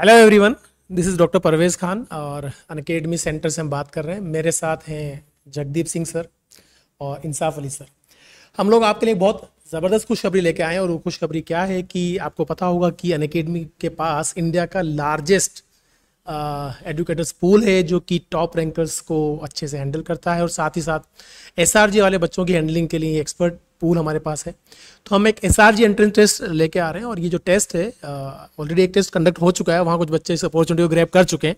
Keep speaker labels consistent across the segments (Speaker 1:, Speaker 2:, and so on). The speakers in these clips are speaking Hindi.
Speaker 1: hello everyone this is doctor Parvez Khan और अनकेडमी सेंटर से हम बात कर रहे हैं मेरे साथ हैं जगदीप सिंह सर और इंसाफ अली सर हम लोग आपके लिए बहुत ज़बरदस्त खुशखबरी लेके आए हैं और वो खुशखबरी क्या है कि आपको पता होगा कि अनकेडमी के पास इंडिया का लार्जेस्ट एडुकेटर्स पूल है जो कि टॉप रैंकर्स को अच्छे से हैंडल करता है और साथ ही साथ एस वाले बच्चों की हैंडलिंग के लिए एक्सपर्ट पूल हमारे पास है तो हम एक एस एंट्रेंस टेस्ट लेके आ रहे हैं और ये जो टेस्ट है ऑलरेडी एक टेस्ट कंडक्ट हो चुका है वहाँ कुछ बच्चे इस अपॉर्चुनिटी को ग्रैप कर चुके हैं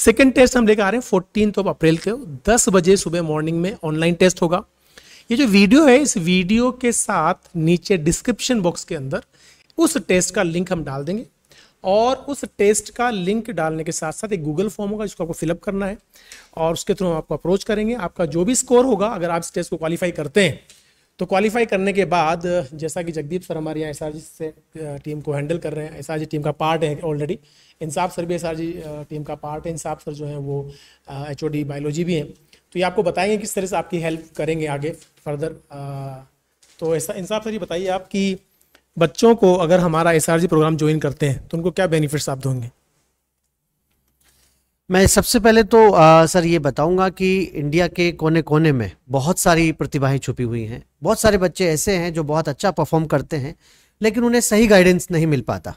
Speaker 1: सेकेंड टेस्ट हम लेकर आ रहे हैं फोर्टीन ऑफ अप्रैल के दस बजे सुबह मॉर्निंग में ऑनलाइन टेस्ट होगा ये जो वीडियो है इस वीडियो के साथ नीचे डिस्क्रिप्शन बॉक्स के अंदर उस टेस्ट का लिंक हम डाल देंगे और उस टेस्ट का लिंक डालने के साथ साथ एक गूगल फॉर्म होगा जिसको आपको फिलअप करना है और उसके थ्रू हम आपको अप्रोच करेंगे आपका जो भी स्कोर होगा अगर आप इस टेस्ट को क्वालिफाई करते हैं तो क्वालिफाई करने के बाद जैसा कि जगदीप सर हमारे यहाँ एस आर जी से टीम को हैंडल कर रहे हैं एस आर जी टीम का पार्ट है ऑलरेडी इंसाफ सर भी एस आर जी टीम का पार्ट है इंसाफ सर जो है वो एच ओ डी बायोलॉजी भी हैं तो ये आपको बताएंगे किस तरह से आपकी हेल्प करेंगे आगे फर्दर तो ऐसा इंसाफ सर ये बताइए आप कि बच्चों को अगर हमारा S R G programme join करते हैं तो उनको क्या बेनिफिट्स आप
Speaker 2: दोगे मैं सबसे पहले तो आ, सर ये बताऊंगा कि इंडिया के कोने कोने में बहुत सारी प्रतिभाएं छुपी हुई हैं बहुत सारे बच्चे ऐसे हैं जो बहुत अच्छा परफॉर्म करते हैं लेकिन उन्हें सही गाइडेंस नहीं मिल पाता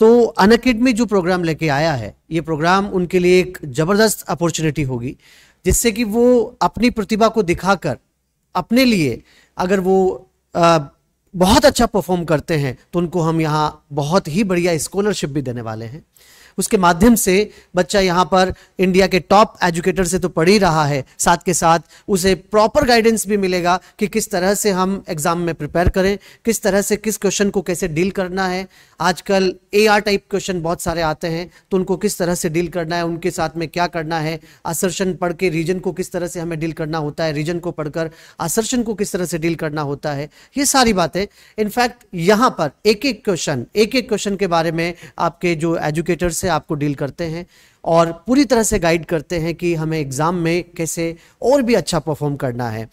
Speaker 2: तो अन अकेडमी जो प्रोग्राम लेके आया है ये प्रोग्राम उनके लिए एक ज़बरदस्त अपॉर्चुनिटी होगी जिससे कि वो अपनी प्रतिभा को दिखाकर अपने लिए अगर वो आ, बहुत अच्छा परफॉर्म करते हैं तो उनको हम यहाँ बहुत ही बढ़िया स्कॉलरशिप भी देने वाले हैं उसके माध्यम से बच्चा यहाँ पर इंडिया के टॉप एजुकेटर से तो पढ़ ही रहा है साथ के साथ उसे प्रॉपर गाइडेंस भी मिलेगा कि किस तरह से हम एग्जाम में प्रिपेयर करें किस तरह से किस क्वेश्चन को कैसे डील करना है आजकल ए आर टाइप क्वेश्चन बहुत सारे आते हैं तो उनको किस तरह से डील करना है उनके साथ में क्या करना है असर्शन पढ़ के रीजन को किस तरह से हमें डील करना होता है रीजन को पढ़कर असर्शन को किस तरह से डील करना होता है ये सारी बातें इनफैक्ट यहाँ पर एक एक क्वेश्चन एक एक क्वेश्चन के बारे में आपके जो एजुकेटर्स से आपको डील करते हैं और पूरी तरह से गाइड करते हैं कि हमें एग्ज़ाम में कैसे और भी अच्छा परफॉर्म करना है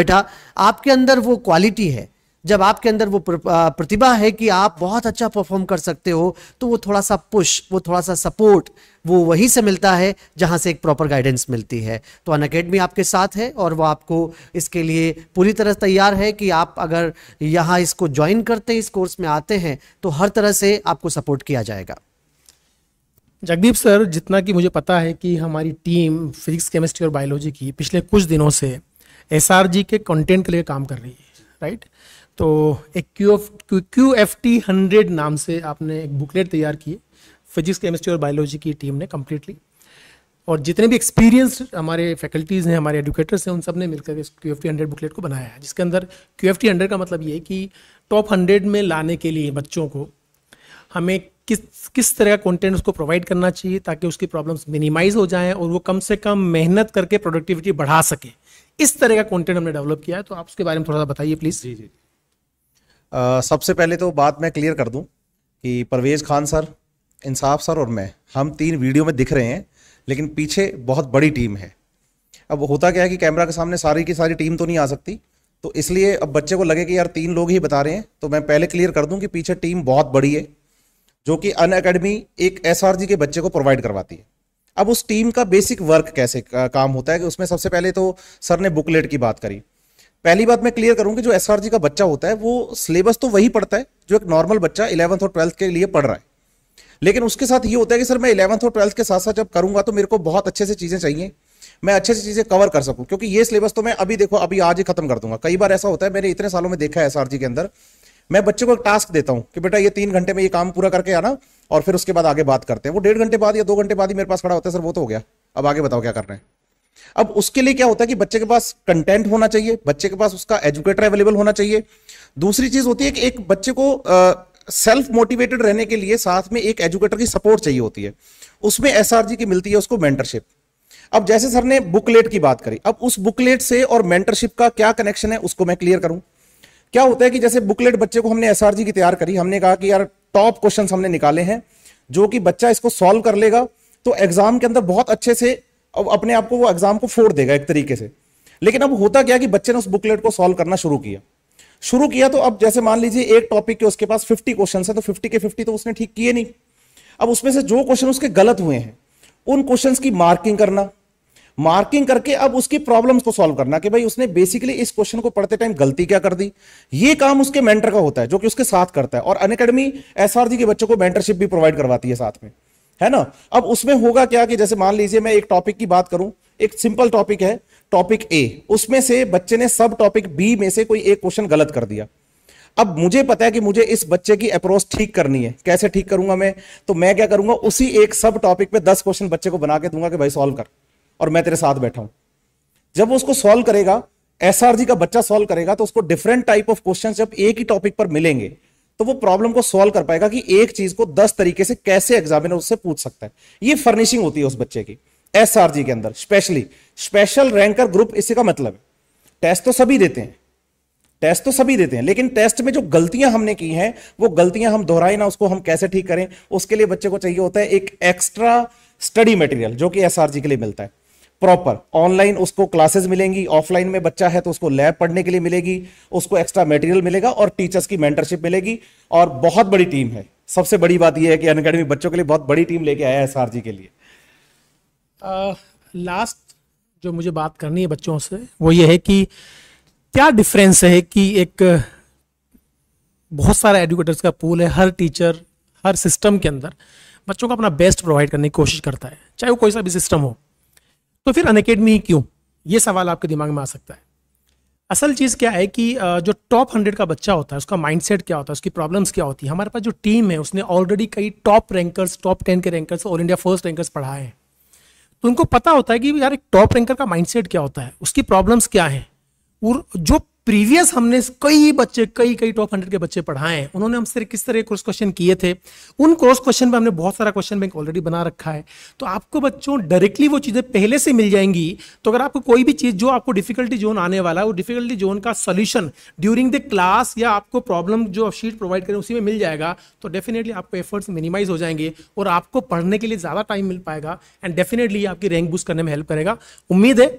Speaker 2: बेटा आपके अंदर वो क्वालिटी है जब आपके अंदर वो प्रतिभा है कि आप बहुत अच्छा परफॉर्म कर सकते हो तो वो थोड़ा सा पुश वो थोड़ा सा सपोर्ट वो वहीं से मिलता है जहाँ से एक प्रॉपर गाइडेंस मिलती है तो अन अकेडमी आपके साथ है और वो आपको इसके लिए पूरी तरह तैयार है कि आप अगर यहाँ इसको ज्वाइन करते हैं इस कोर्स में आते हैं तो हर तरह से आपको सपोर्ट किया जाएगा जगदीप सर जितना कि मुझे पता है कि हमारी टीम फिजिक्स केमिस्ट्री और
Speaker 1: बायोलॉजी की पिछले कुछ दिनों से एस के कंटेंट के लिए काम कर रही है राइट तो एक Q F Q F T hundred नाम से आपने एक बुकलेट तैयार की फिजिक्स केमिस्ट्री और बायोलॉजी की टीम ने कम्प्लीटली और जितने भी एक्सपीरियंस हमारे फैकल्टीज़ हैं हमारे एडुकेटर्स हैं उन सब ने मिलकर इस Q F T hundred booklet को बनाया है जिसके अंदर क्यू एफ टी हंड्रेड का मतलब ये है कि टॉप हंड्रेड में लाने के लिए बच्चों को हमें किस किस तरह का कंटेंट उसको प्रोवाइड करना चाहिए ताकि उसकी प्रॉब्लम्स मिनिमाइज हो जाएं और वो कम से कम मेहनत करके प्रोडक्टिविटी बढ़ा सके इस तरह का कंटेंट हमने डेवलप किया है तो आप उसके बारे में थोड़ा सा बताइए प्लीज़ जी जी
Speaker 3: आ, सबसे पहले तो बात मैं क्लियर कर दूं कि परवेज़ खान सर इंसाफ सर और मैं हम तीन वीडियो में दिख रहे हैं लेकिन पीछे बहुत बड़ी टीम है अब होता क्या है कि कैमरा के सामने सारी की सारी टीम तो नहीं आ सकती तो इसलिए अब बच्चे को लगे कि यार तीन लोग ही बता रहे हैं तो मैं पहले क्लियर कर दूं कि पीछे टीम बहुत बड़ी है जो कि अन अकेडमी एक एस के बच्चे को प्रोवाइड करवाती है अब उस टीम का बेसिक वर्क कैसे काम होता है कि उसमें सबसे पहले तो सर ने बुकलेट की बात करी पहली बात मैं क्लियर करूं कि जो एस का बच्चा होता है वो सिलेबस तो वही पढ़ता है जो एक नॉर्मल बच्चा इलेवंथ और ट्वेल्थ के लिए पढ़ रहा है लेकिन उसके साथ ये होता है कि सर मैं इलेवंथ और ट्वेल्थ के साथ साथ जब करूंगा तो मेरे को बहुत अच्छे से चीज़ें चाहिए मैं अच्छे से चीज़ें कवर कर सकूं क्योंकि ये सिलेबस तो मैं अभी देखो अभी आज ही खत्म कर दूंगा कई बार ऐसा होता है मैंने इतने सालों में देखा है एस के अंदर मैं बच्चे को एक टास्क देता हूँ कि बेटा ये तीन घंटे में ये काम पूरा करके आना और फिर उसके बाद आगे बात करते हैं वो डेढ़ घंटे बाद या दो घंटे बाद ही मेरे पास खड़ा होता है सर वो तो हो गया अब आगे बताओ क्या रहे हैं अब उसके लिए क्या होता है कि बच्चे के पास कंटेंट होना चाहिए बच्चे के पास उसका एजुकेटर अवेलेबल होना चाहिए दूसरी चीज होती है कि एक बच्चे को सेल्फ मोटिवेटेड रहने के लिए साथ में एक एजुकेटर की सपोर्ट चाहिए होती है उसमें एस की मिलती है उसको मेंटरशिप अब जैसे सर ने बुकलेट की बात करी अब उस बुकलेट से और मेंटरशिप का क्या कनेक्शन है उसको मैं क्लियर करूं क्या होता है कि जैसे बुकलेट बच्चे को हमने एसआरजी की तैयार करी हमने कहा कि यार टॉप क्वेश्चन हमने निकाले हैं जो कि बच्चा इसको सॉल्व कर लेगा तो एग्जाम के अंदर बहुत अच्छे से अब अपने आप को वो एग्जाम को फोड़ देगा एक तरीके से लेकिन अब होता क्या कि बच्चे ने उस बुकलेट को सॉल्व करना शुरू किया शुरू किया तो अब जैसे मान लीजिए एक टॉपिक के उसके पास 50 क्वेश्चन है तो 50 के 50 तो उसने ठीक किए नहीं अब उसमें से जो क्वेश्चन उसके गलत हुए हैं उन क्वेश्चन की मार्किंग करना मार्किंग करके अब उसकी प्रॉब्लम्स को सॉल्व करना कि भाई उसने बेसिकली इस क्वेश्चन को पढ़ते टाइम गलती क्या कर दी ये काम उसके मेंटर का होता है जो कि उसके साथ करता है और अन अकेडमी एसआरजी के बच्चों को मेंटरशिप भी प्रोवाइड करवाती है साथ में है ना अब उसमें होगा क्या कि जैसे मान लीजिए मैं एक टॉपिक की बात करूं एक सिंपल टॉपिक है टॉपिक ए उसमें से बच्चे ने सब टॉपिक बी में से कोई एक क्वेश्चन गलत कर दिया अब मुझे पता है कि मुझे इस बच्चे की अप्रोच ठीक करनी है कैसे ठीक करूंगा मैं तो मैं क्या करूंगा उसी एक सब टॉपिक पे दस क्वेश्चन बच्चे को बना के दूंगा कि भाई सॉल्व कर और मैं तेरे साथ बैठा हूं जब वो उसको सॉल्व करेगा एसआरजी का बच्चा सॉल्व करेगा तो उसको डिफरेंट टाइप ऑफ क्वेश्चन जब एक ही टॉपिक पर मिलेंगे तो वो प्रॉब्लम को सॉल्व कर पाएगा कि एक चीज को दस तरीके से कैसे एग्जामिनर उससे पूछ सकता है ये फर्निशिंग होती है उस बच्चे की एसआरजी के अंदर स्पेशली स्पेशल रैंकर ग्रुप इसी का मतलब है टेस्ट तो सभी देते हैं टेस्ट तो सभी देते हैं लेकिन टेस्ट में जो गलतियां हमने की हैं वो गलतियां हम दोहराए ना उसको हम कैसे ठीक करें उसके लिए बच्चे को चाहिए होता है एक एक्स्ट्रा स्टडी मटेरियल जो कि एसआरजी के लिए मिलता है प्रॉपर ऑनलाइन उसको क्लासेस मिलेंगी ऑफलाइन में बच्चा है तो उसको लैब पढ़ने के लिए मिलेगी उसको एक्स्ट्रा मटेरियल मिलेगा और टीचर्स की मेंटरशिप मिलेगी और बहुत बड़ी टीम है सबसे बड़ी बात यह है कि अनकेडमी बच्चों के लिए बहुत बड़ी टीम लेके आया है एस के लिए
Speaker 1: लास्ट uh, जो मुझे बात करनी है बच्चों से वो ये है कि क्या डिफरेंस है कि एक बहुत सारा एडुकेटर्स का पूल है हर टीचर हर सिस्टम के अंदर बच्चों को अपना बेस्ट प्रोवाइड करने की कोशिश करता है चाहे वो कोई सा भी सिस्टम हो तो फिर अनकेडमी ही क्यों ये सवाल आपके दिमाग में आ सकता है असल चीज़ क्या है कि जो टॉप हंड्रेड का बच्चा होता है उसका माइंडसेट क्या होता है उसकी प्रॉब्लम्स क्या होती है हमारे पास जो टीम है उसने ऑलरेडी कई टॉप रैंकर्स टॉप टेन के rankers all India first rankers पढ़ाए हैं तो उनको पता होता है कि यार एक टॉप रैंकर का माइंडसेट क्या होता है उसकी प्रॉब्लम्स क्या है और जो प्रीवियस हमने कई बच्चे कई कई टॉप हंड्रेड के बच्चे पढ़ाए हैं उन्होंने हमसे किस तरह क्रॉस क्वेश्चन किए थे उन क्रॉस क्वेश्चन पर हमने बहुत सारा क्वेश्चन बैंक ऑलरेडी बना रखा है तो आपको बच्चों डायरेक्टली वो चीज़ें पहले से मिल जाएंगी तो अगर आपको कोई भी चीज़ जो आपको डिफिकल्टी जोन आने वाला है वो डिफिकल्टी जोन का सोल्यूशन ड्यूरिंग द क्लास या आपको प्रॉब्लम जो शीट प्रोवाइड करें उसी में मिल जाएगा तो डेफिनेटली आपको एफर्ट्स मिनिमाइज हो जाएंगे और आपको पढ़ने के लिए ज़्यादा टाइम मिल पाएगा एंड डेफिनेटली आपकी रैंक बूस्ट करने में हेल्प करेगा उम्मीद है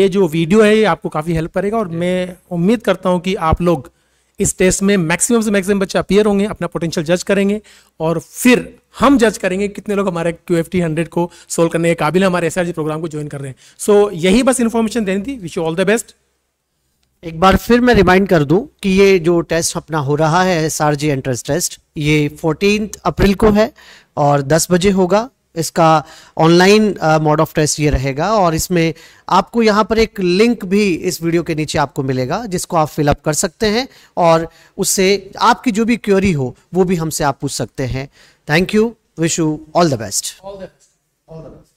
Speaker 1: ये जो वीडियो है ये आपको काफ़ी हेल्प करेगा और मैं उम्मीद उम्मीद करता हूं कि आप लोग इस टेस्ट में मैक्सिमम से मैक्सिमम बच्चे अपियर होंगे अपना पोटेंशियल जज करेंगे और फिर हम जज करेंगे कितने लोग हमारे क्यू एफ टी हंड्रेड को सोल्व करने के काबिल हमारे एस प्रोग्राम को ज्वाइन कर रहे हैं सो so, यही बस इन्फॉर्मेशन देनी थी wish you all the best
Speaker 2: एक बार फिर मैं रिमाइंड कर दूं कि ये जो टेस्ट अपना हो रहा है S R G entrance test ये फोर्टीन अप्रैल को है और 10 बजे होगा इसका ऑनलाइन मोड ऑफ टेस्ट ये रहेगा और इसमें आपको यहाँ पर एक लिंक भी इस वीडियो के नीचे आपको मिलेगा जिसको आप फिलअप कर सकते हैं और उससे आपकी जो भी क्योरी हो वो भी हमसे आप पूछ सकते हैं thank you wish you all the best
Speaker 1: all the best